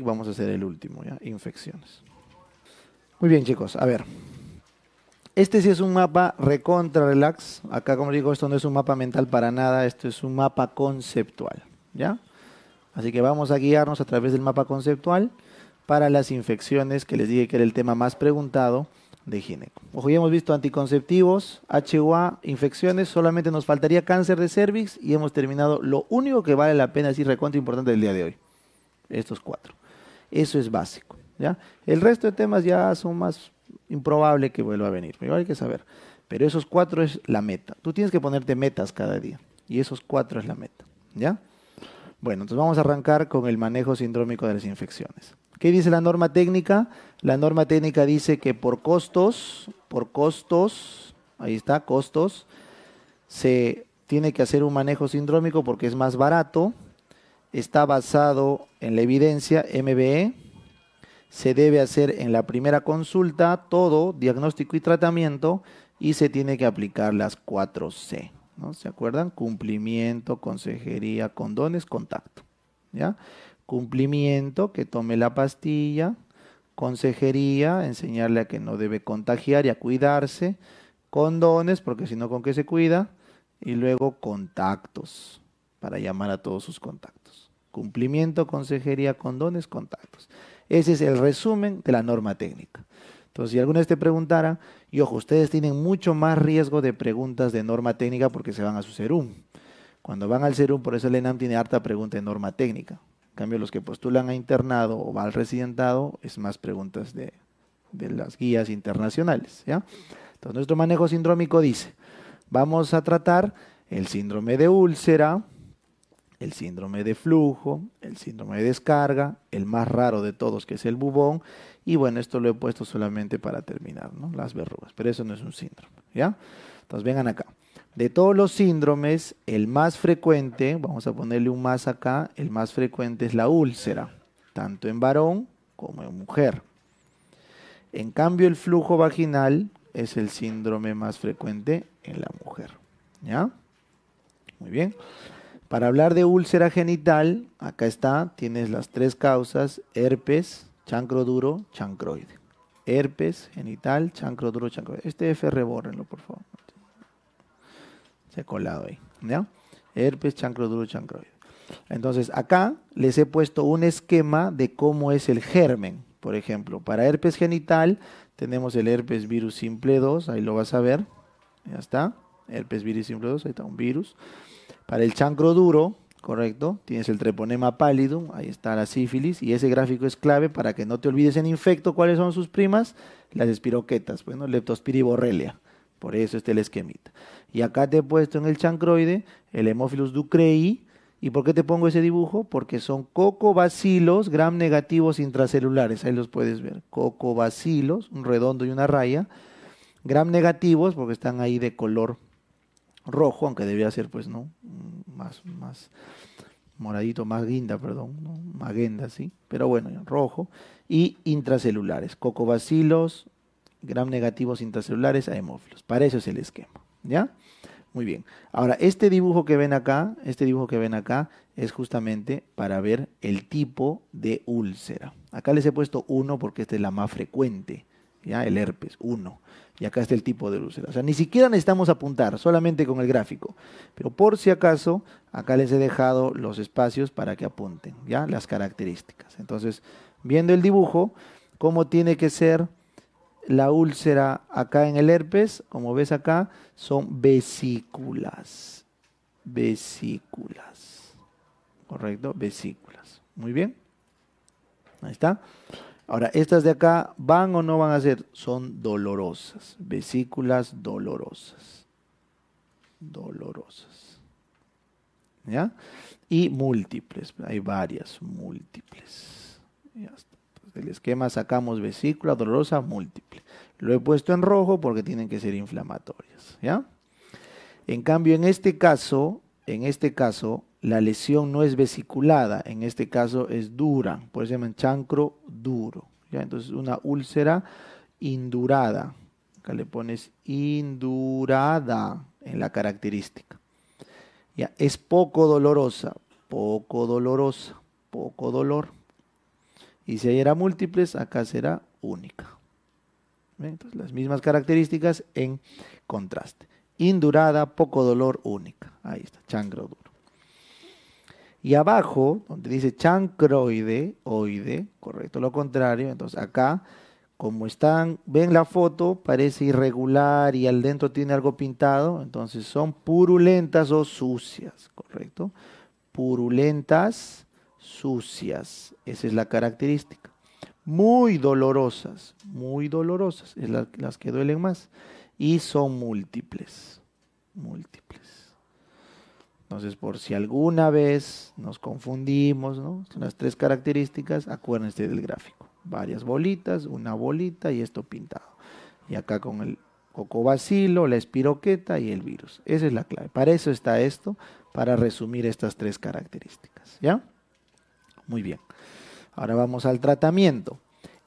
vamos a hacer el último, Infecciones. Muy bien, chicos, a ver. Este sí es un mapa recontra relax. Acá, como digo, esto no es un mapa mental para nada, esto es un mapa conceptual, ¿ya? Así que vamos a guiarnos a través del mapa conceptual para las infecciones, que les dije que era el tema más preguntado de gineco. Ojo, ya hemos visto anticonceptivos, HUA, infecciones, solamente nos faltaría cáncer de cervix y hemos terminado lo único que vale la pena, decir recontra importante del día de hoy. Estos cuatro. Eso es básico. ¿ya? El resto de temas ya son más improbable que vuelva a venir, pero hay que saber. Pero esos cuatro es la meta. Tú tienes que ponerte metas cada día y esos cuatro es la meta. ¿ya? Bueno, entonces vamos a arrancar con el manejo sindrómico de las infecciones. ¿Qué dice la norma técnica? La norma técnica dice que por costos, por costos, ahí está, costos, se tiene que hacer un manejo sindrómico porque es más barato, está basado en la evidencia MBE. Se debe hacer en la primera consulta todo, diagnóstico y tratamiento, y se tiene que aplicar las 4C. ¿no? ¿Se acuerdan? Cumplimiento, consejería, condones, contacto. ¿ya? Cumplimiento, que tome la pastilla. Consejería, enseñarle a que no debe contagiar y a cuidarse. Condones, porque si no, ¿con qué se cuida? Y luego contactos, para llamar a todos sus contactos. Cumplimiento, consejería, condones, contactos. Ese es el resumen de la norma técnica. Entonces, si alguna vez te preguntaran, y ojo, ustedes tienen mucho más riesgo de preguntas de norma técnica porque se van a su serum. Cuando van al serum, por eso el ENAM tiene harta pregunta de norma técnica. En cambio, los que postulan a internado o al residentado, es más preguntas de, las guías internacionales. Entonces, nuestro manejo sindrómico dice, vamos a tratar el síndrome de úlcera, el síndrome de flujo, el síndrome de descarga, el más raro de todos que es el bubón, y bueno, esto lo he puesto solamente para terminar, ¿no? Las verrugas, pero eso no es un síndrome, ¿ya? Entonces vengan acá. De todos los síndromes, el más frecuente, vamos a ponerle un más acá, el más frecuente es la úlcera, tanto en varón como en mujer. En cambio, el flujo vaginal es el síndrome más frecuente en la mujer, ¿ya? Muy bien. Para hablar de úlcera genital, acá está, tienes las tres causas, herpes, chancro duro, chancroide. Herpes, genital, chancro duro, chancroide. Este F rebórrenlo, por favor. Se ha colado ahí, ¿ya? Herpes, chancro duro, chancroide. Entonces, acá les he puesto un esquema de cómo es el germen. Por ejemplo, para herpes genital tenemos el herpes virus simple 2, ahí lo vas a ver. Ya está. Herpes virus simple 2, ahí está un virus. Para el chancro duro, correcto, tienes el treponema pálido, ahí está la sífilis, y ese gráfico es clave para que no te olvides en infecto cuáles son sus primas, las espiroquetas, bueno, pues, leptospiriborrelia, Por eso está el esquemita. Y acá te he puesto en el chancroide el hemófilus ducrei. ¿Y por qué te pongo ese dibujo? Porque son cocobacilos gram negativos intracelulares. Ahí los puedes ver. Cocobacilos, un redondo y una raya. Gram negativos porque están ahí de color rojo, aunque debía ser, pues, ¿no? Mm, más, más moradito, más guinda, perdón, ¿no? magenda, ¿sí? Pero bueno, rojo. Y intracelulares, cocobacilos, gram negativos intracelulares a hemófilos. Para eso es el esquema, ¿ya? Muy bien. Ahora, este dibujo que ven acá, este dibujo que ven acá es justamente para ver el tipo de úlcera. Acá les he puesto uno porque esta es la más frecuente. ¿ya? El herpes, 1. Y acá está el tipo de úlcera. O sea, ni siquiera necesitamos apuntar, solamente con el gráfico. Pero por si acaso, acá les he dejado los espacios para que apunten, ¿ya? Las características. Entonces, viendo el dibujo, cómo tiene que ser la úlcera acá en el herpes, como ves acá, son vesículas. Vesículas. ¿Correcto? Vesículas. Muy bien. Ahí está. Ahora, estas de acá, ¿van o no van a ser? Son dolorosas, vesículas dolorosas. Dolorosas. ¿Ya? Y múltiples, hay varias múltiples. el esquema sacamos vesícula dolorosa múltiple. Lo he puesto en rojo porque tienen que ser inflamatorias, ¿ya? En cambio, en este caso, en este caso, la lesión no es vesiculada, en este caso es dura, por eso se llaman chancro duro. ¿ya? Entonces, una úlcera indurada. Acá le pones indurada en la característica. ¿ya? Es poco dolorosa, poco dolorosa, poco dolor. Y si ahí era múltiples, acá será única. Entonces, las mismas características en contraste. Indurada, poco dolor, única. Ahí está, changro duro. Y abajo, donde dice chancroide, oide, correcto, lo contrario. Entonces acá, como están, ven la foto, parece irregular y al dentro tiene algo pintado. Entonces son purulentas o sucias, correcto. Purulentas, sucias. Esa es la característica. Muy dolorosas, muy dolorosas, es las que duelen más. Y son múltiples, múltiples. Entonces, por si alguna vez nos confundimos, ¿no? Son las tres características, acuérdense del gráfico. Varias bolitas, una bolita y esto pintado. Y acá con el cocobacilo, la espiroqueta y el virus. Esa es la clave. Para eso está esto, para resumir estas tres características, ¿ya? Muy bien. Ahora vamos al tratamiento.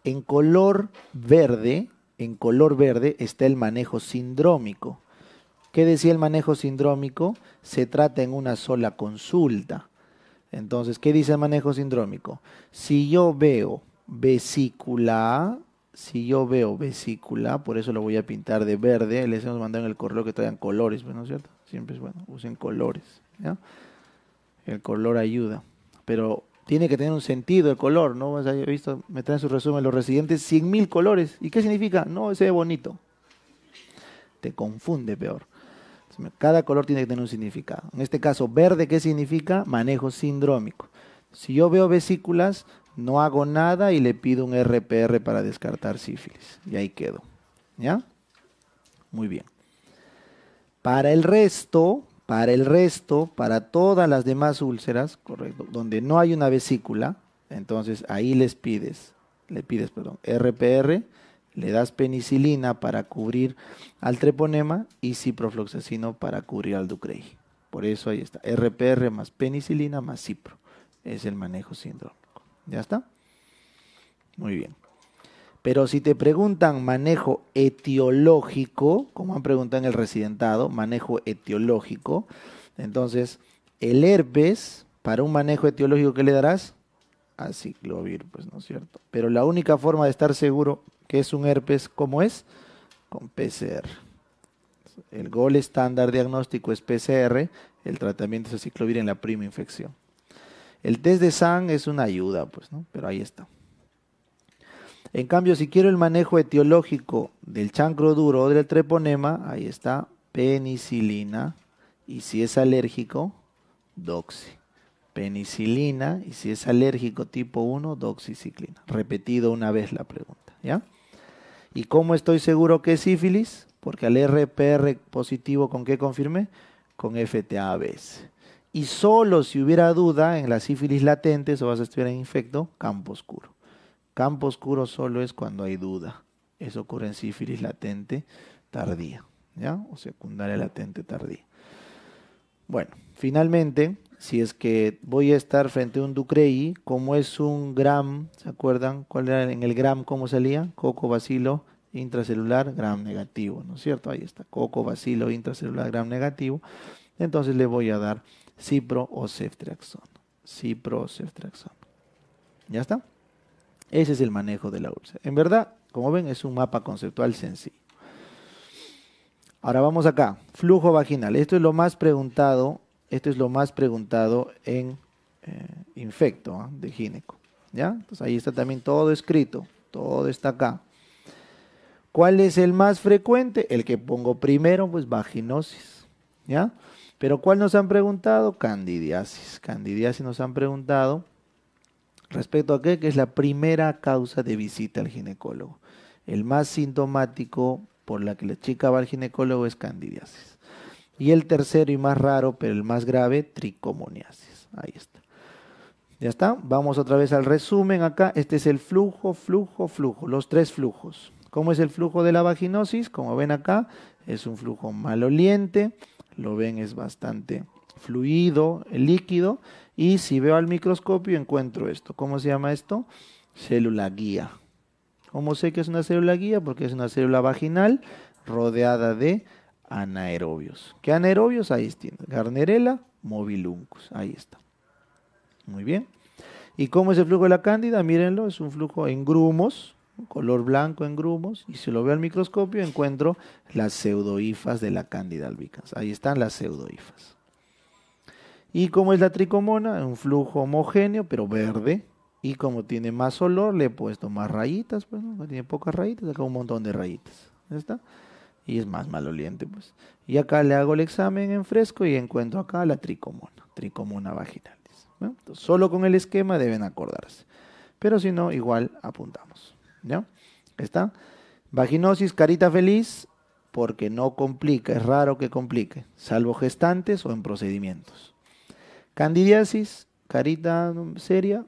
En color verde, en color verde está el manejo sindrómico. ¿Qué decía el manejo sindrómico? Se trata en una sola consulta. Entonces, ¿qué dice el manejo sindrómico? Si yo veo vesícula, si yo veo vesícula, por eso lo voy a pintar de verde, les hemos mandado en el correo que traigan colores, pues, ¿no es cierto? Siempre es bueno, usen colores, El color ayuda, pero tiene que tener un sentido el color, ¿no? visto, me traen su resumen los residentes, 100.000 colores. ¿Y qué significa? No, ese es bonito. Te confunde peor. Cada color tiene que tener un significado. En este caso, verde, ¿qué significa? Manejo sindrómico. Si yo veo vesículas, no hago nada y le pido un RPR para descartar sífilis. Y ahí quedo. ¿Ya? Muy bien. Para el resto, para el resto, para todas las demás úlceras, correcto, donde no hay una vesícula, entonces ahí les pides, le pides, perdón, RPR le das penicilina para cubrir al treponema y ciprofloxacino para cubrir al Ducrey. Por eso ahí está, RPR más penicilina más cipro. Es el manejo síndrome. ¿Ya está? Muy bien. Pero si te preguntan manejo etiológico, como han preguntado en el residentado, manejo etiológico, entonces el herpes, para un manejo etiológico, ¿qué le darás? Aciclovir, pues, ¿no es cierto? Pero la única forma de estar seguro que es un herpes, ¿cómo es? Con PCR. El gol estándar diagnóstico es PCR, el tratamiento es ciclovir en la prima infección. El test de SAN es una ayuda, pues, ¿no? Pero ahí está. En cambio, si quiero el manejo etiológico del chancro duro o del treponema, ahí está, penicilina. Y si es alérgico, doxi. Penicilina. Y si es alérgico tipo 1, doxiciclina. Repetido una vez la pregunta, ¿ya? ¿Y cómo estoy seguro que es sífilis? Porque al RPR positivo, ¿con qué confirmé? Con FTA-ABS. Y solo si hubiera duda en la sífilis latente, o vas a estudiar en infecto, campo oscuro. Campo oscuro solo es cuando hay duda. Eso ocurre en sífilis latente tardía, ¿ya? O secundaria latente tardía. Bueno, finalmente, si es que voy a estar frente a un Ducrey, como es un gram, ¿se acuerdan? ¿Cuál era en el gram cómo salía? Coco, bacilo, intracelular, gram negativo, ¿no es cierto? Ahí está, coco, bacilo, intracelular, gram negativo. Entonces le voy a dar cipro o ceftriaxón. Cipro o ¿Ya está? Ese es el manejo de la úlcera. En verdad, como ven, es un mapa conceptual sencillo. Ahora vamos acá, flujo vaginal. Esto es lo más preguntado esto es lo más preguntado en eh, infecto ¿ah? de gineco. ¿Ya? Entonces ahí está también todo escrito, todo está acá. ¿Cuál es el más frecuente? El que pongo primero, pues vaginosis. ¿Ya? Pero ¿cuál nos han preguntado? Candidiasis. Candidiasis nos han preguntado respecto a qué, que es la primera causa de visita al ginecólogo. El más sintomático por la que la chica va al ginecólogo es candidiasis. Y el tercero y más raro, pero el más grave, tricomoniasis. Ahí está. ¿Ya está? Vamos otra vez al resumen acá. Este es el flujo, flujo, flujo, los tres flujos. ¿Cómo es el flujo de la vaginosis? Como ven acá, es un flujo maloliente, lo ven es bastante fluido, líquido, y si veo al microscopio encuentro esto. ¿Cómo se llama esto? Célula guía. ¿Cómo sé que es una célula guía? Porque es una célula vaginal rodeada de anaerobios. ¿Qué anaerobios? Ahí está garnerela Mobiluncus. Ahí está. Muy bien. ¿Y cómo es el flujo de la cándida? Mírenlo, es un flujo en grumos, color blanco en grumos, y si lo veo al microscopio encuentro las pseudoifas de la cándida albicans. Ahí están las pseudoifas. ¿Y cómo es la tricomona? Un flujo homogéneo, pero verde. Y como tiene más olor, le he puesto más rayitas. Bueno, pues, tiene pocas rayitas, acá un montón de rayitas. ¿Ya está? y es más maloliente, pues. Y acá le hago el examen en fresco y encuentro acá la tricomona, tricomona vaginalis. solo con el esquema deben acordarse. Pero si no, igual apuntamos. ¿Ya? ¿Está? Vaginosis, carita feliz, porque no complica, es raro que complique, salvo gestantes o en procedimientos. Candidiasis, carita seria,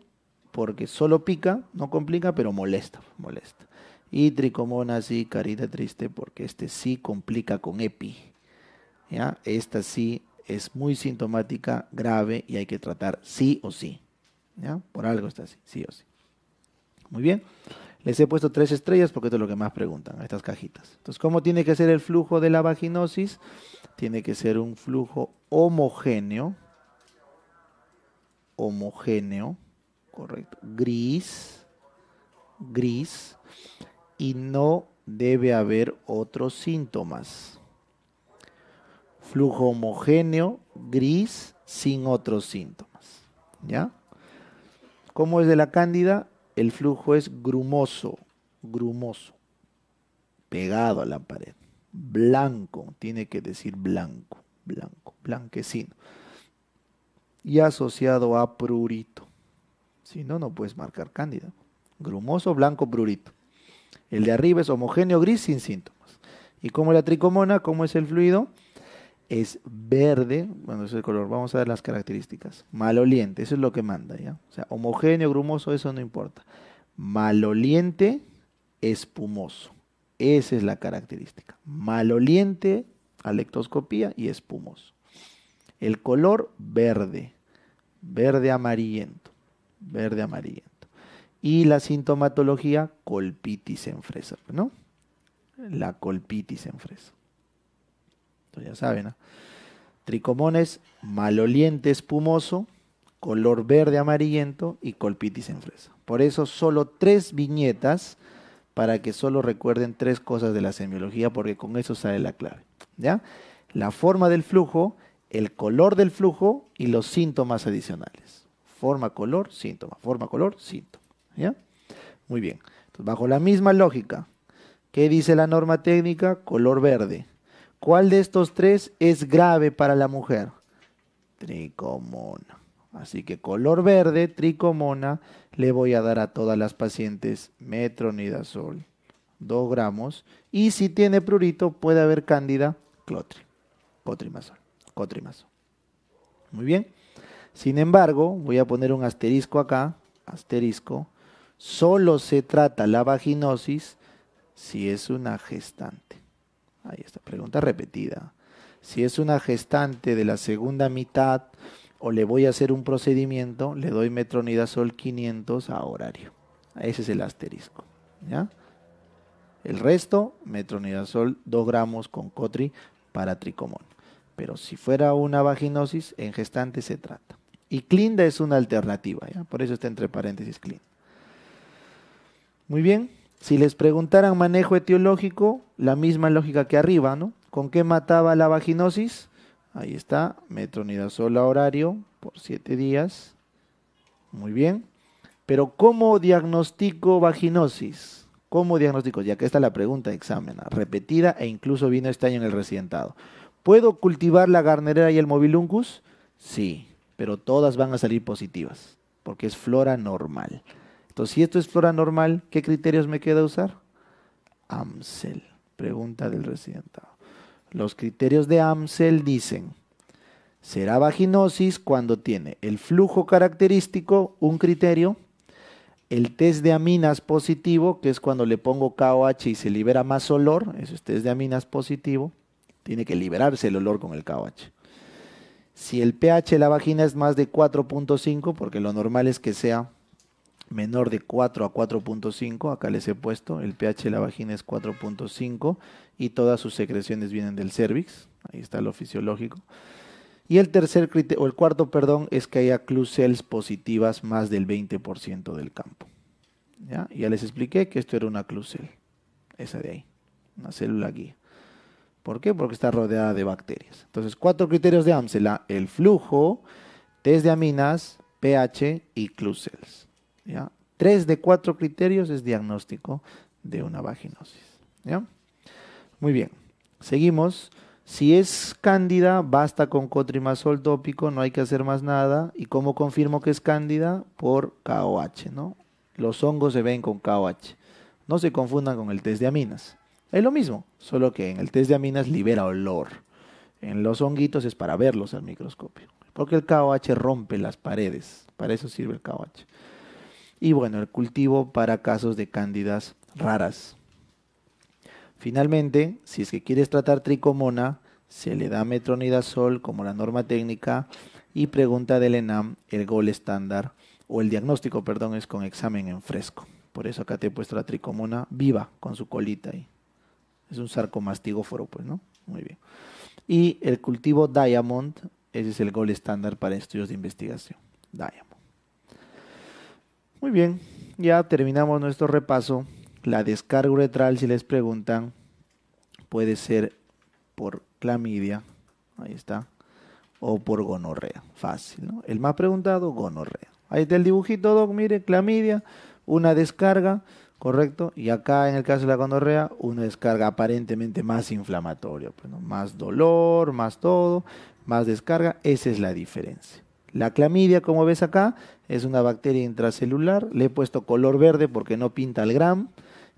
porque solo pica, no complica, pero molesta, molesta. Y tricomonas y carita triste porque este sí complica con EPI. ¿ya? Esta sí es muy sintomática, grave y hay que tratar sí o sí. ¿ya? Por algo está así, sí o sí. Muy bien. Les he puesto tres estrellas porque esto es lo que más preguntan, a estas cajitas. Entonces, ¿cómo tiene que ser el flujo de la vaginosis? Tiene que ser un flujo homogéneo, homogéneo, correcto, gris, gris, y no debe haber otros síntomas. Flujo homogéneo, gris, sin otros síntomas. ¿Ya? ¿Cómo es de la cándida? El flujo es grumoso, grumoso, pegado a la pared. Blanco, tiene que decir blanco, blanco, blanquecino. Y asociado a prurito. Si no, no puedes marcar cándida. Grumoso, blanco, prurito. El de arriba es homogéneo gris sin síntomas. ¿Y cómo es la tricomona? ¿Cómo es el fluido? Es verde, bueno, es el color, vamos a ver las características. Maloliente, eso es lo que manda, ¿ya? O sea, homogéneo, grumoso, eso no importa. Maloliente, espumoso. Esa es la característica. Maloliente, alectoscopía y espumoso. El color verde, verde amarillento, verde amarillento. Y la sintomatología, colpitis en fresa, ¿no? La colpitis en fresa. Entonces ya saben, ¿no? Tricomones, maloliente espumoso, color verde amarillento y colpitis en fresa. Por eso solo tres viñetas para que solo recuerden tres cosas de la semiología porque con eso sale la clave, ¿ya? La forma del flujo, el color del flujo y los síntomas adicionales. Forma, color, síntoma, forma, color, síntoma. ¿Ya? Muy bien. bajo la misma lógica, ¿qué dice la norma técnica? Color verde. ¿Cuál de estos tres es grave para la mujer? Tricomona. Así que color verde, tricomona, le voy a dar a todas las pacientes metronidazol, 2 gramos. Y si tiene prurito, puede haber cándida, clotri, cotrimazol, Muy bien. Sin embargo, voy a poner un asterisco acá, asterisco, Solo se trata la vaginosis si es una gestante. Ahí está, pregunta repetida. Si es una gestante de la segunda mitad o le voy a hacer un procedimiento, le doy metronidazol 500 a horario. Ese es el asterisco. ¿ya? El resto, metronidazol 2 gramos con cotri para tricomón. Pero si fuera una vaginosis, en gestante se trata. Y clinda es una alternativa, ¿ya? por eso está entre paréntesis clinda. Muy bien. Si les preguntaran manejo etiológico, la misma lógica que arriba, ¿no? ¿Con qué mataba la vaginosis? Ahí está, metronidazol a horario por siete días. Muy bien. Pero ¿cómo diagnostico vaginosis? ¿Cómo diagnostico? Ya que esta la pregunta de examen, repetida e incluso vino este año en el residentado. ¿Puedo cultivar la garnerera y el mobiluncus? Sí, pero todas van a salir positivas, porque es flora normal. Entonces, si esto es flora normal, ¿qué criterios me queda usar? AMSEL, pregunta del residentado. Los criterios de AMSEL dicen, será vaginosis cuando tiene el flujo característico, un criterio, el test de aminas positivo, que es cuando le pongo KOH y se libera más olor, eso es test de aminas positivo, tiene que liberarse el olor con el KOH. Si el pH de la vagina es más de 4.5, porque lo normal es que sea menor de 4 a 4.5, acá les he puesto, el pH de la vagina es 4.5 y todas sus secreciones vienen del cervix, ahí está lo fisiológico. Y el tercer criterio, o el cuarto, perdón, es que haya Clusels cells positivas más del 20% del campo. ¿Ya? les expliqué que esto era una Clusel, esa de ahí, una célula guía. ¿Por qué? Porque está rodeada de bacterias. Entonces, cuatro criterios de AMSELA, el flujo, test de aminas, pH y Clusels. ¿ya? Tres de cuatro criterios es diagnóstico de una vaginosis. Muy bien, seguimos. Si es cándida, basta con cotrimazol tópico, no hay que hacer más nada. ¿Y cómo confirmo que es cándida? Por KOH, ¿no? Los hongos se ven con KOH. No se confundan con el test de aminas. Es lo mismo, solo que en el test de aminas libera olor. En los honguitos es para verlos al microscopio, porque el KOH rompe las paredes. Para eso sirve el KOH y bueno, el cultivo para casos de cándidas raras. Finalmente, si es que quieres tratar tricomona, se le da metronidazol como la norma técnica y pregunta del ENAM el gol estándar o el diagnóstico, perdón, es con examen en fresco. Por eso acá te he puesto la tricomona viva con su colita ahí. Es un sarcomastigóforo, pues, ¿no? Muy bien. Y el cultivo Diamond, ese es el gol estándar para estudios de investigación. Diamond. Muy bien, ya terminamos nuestro repaso. La descarga uretral, si les preguntan, puede ser por clamidia, ahí está, o por gonorrea, fácil. ¿no? El más preguntado, gonorrea. Ahí está el dibujito, Doc, mire, clamidia, una descarga, correcto, y acá en el caso de la gonorrea, una descarga aparentemente más inflamatoria, pues, más dolor, más todo, más descarga, esa es la diferencia. La clamidia, como ves acá, es una bacteria intracelular. Le he puesto color verde porque no pinta el gram.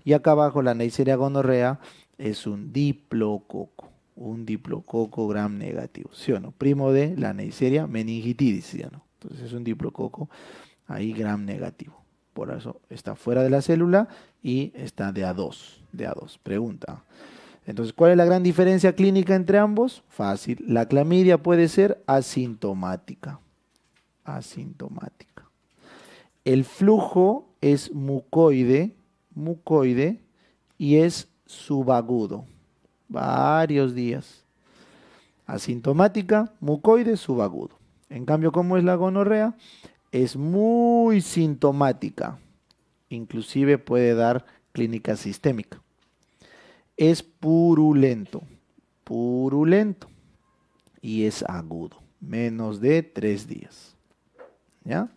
Y acá abajo la Neisseria gonorrea es un diplococo, un diplococo gram negativo, ¿sí o no? Primo de la Neisseria meningitidis, ¿sí no? Entonces es un diplococo ahí gram negativo. Por eso está fuera de la célula y está de A2, de A2. Pregunta. Entonces, ¿cuál es la gran diferencia clínica entre ambos? Fácil. La clamidia puede ser asintomática asintomática. El flujo es mucoide, mucoide y es subagudo. Varios días. Asintomática, mucoide, subagudo. En cambio, como es la gonorrea? Es muy sintomática. Inclusive puede dar clínica sistémica. Es purulento, purulento. Y es agudo, menos de tres días. ¿ya?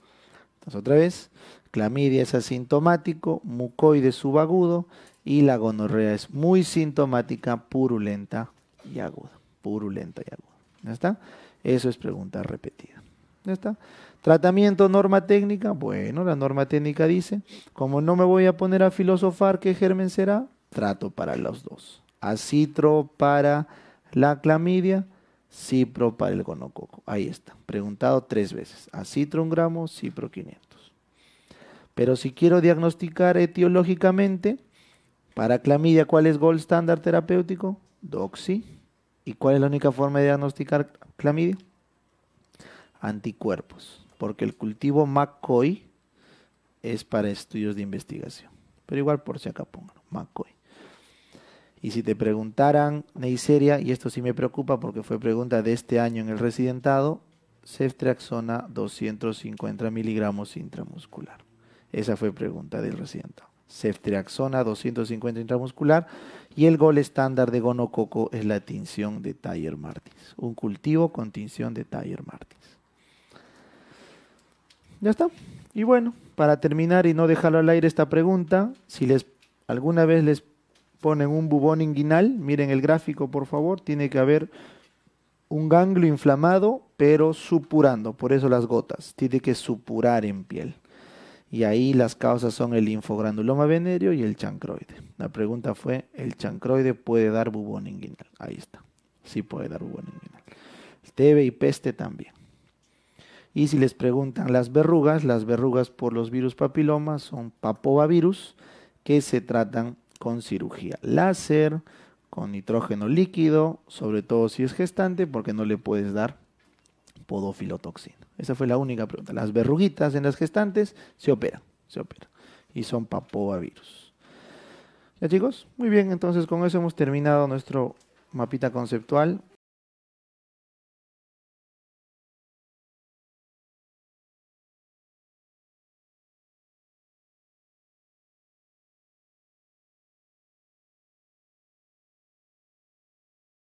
Entonces otra vez, clamidia es asintomático, mucoide subagudo y la gonorrea es muy sintomática, purulenta y aguda. Purulenta y aguda. ¿Ya está? Eso es pregunta repetida. ¿Ya está? Tratamiento, norma técnica. Bueno, la norma técnica dice, como no me voy a poner a filosofar qué germen será, trato para los dos. Acitro para la clamidia, cipro para el gonococo. Ahí está, preguntado tres veces. Acitro un gramo, cipro 500. Pero si quiero diagnosticar etiológicamente, para clamidia, ¿cuál es gold estándar terapéutico? Doxy. ¿Y cuál es la única forma de diagnosticar clamidia? Anticuerpos. Porque el cultivo McCoy es para estudios de investigación. Pero igual por si acá pongan, McCoy. Y si te preguntaran, neiseria y esto sí me preocupa porque fue pregunta de este año en el residentado, ceftriaxona 250 miligramos intramuscular. Esa fue pregunta del residentado. Ceftriaxona 250 intramuscular y el gol estándar de gonococo es la tinción de Taller Martins. Un cultivo con tinción de Taller Martins. Ya está. Y bueno, para terminar y no dejarlo al aire esta pregunta, si les alguna vez les ponen un bubón inguinal, miren el gráfico por favor, tiene que haber un ganglio inflamado pero supurando, por eso las gotas, tiene que supurar en piel. Y ahí las causas son el infogranduloma venéreo y el chancroide. La pregunta fue, ¿el chancroide puede dar bubón inguinal? Ahí está, sí puede dar bubón inguinal. El y peste también. Y si les preguntan las verrugas, las verrugas por los virus papilomas son papovavirus que se tratan con cirugía láser, con nitrógeno líquido, sobre todo si es gestante, porque no le puedes dar podofilotoxina. Esa fue la única pregunta. Las verruguitas en las gestantes se operan, se operan. Y son papovavirus. ¿Ya chicos? Muy bien, entonces con eso hemos terminado nuestro mapita conceptual.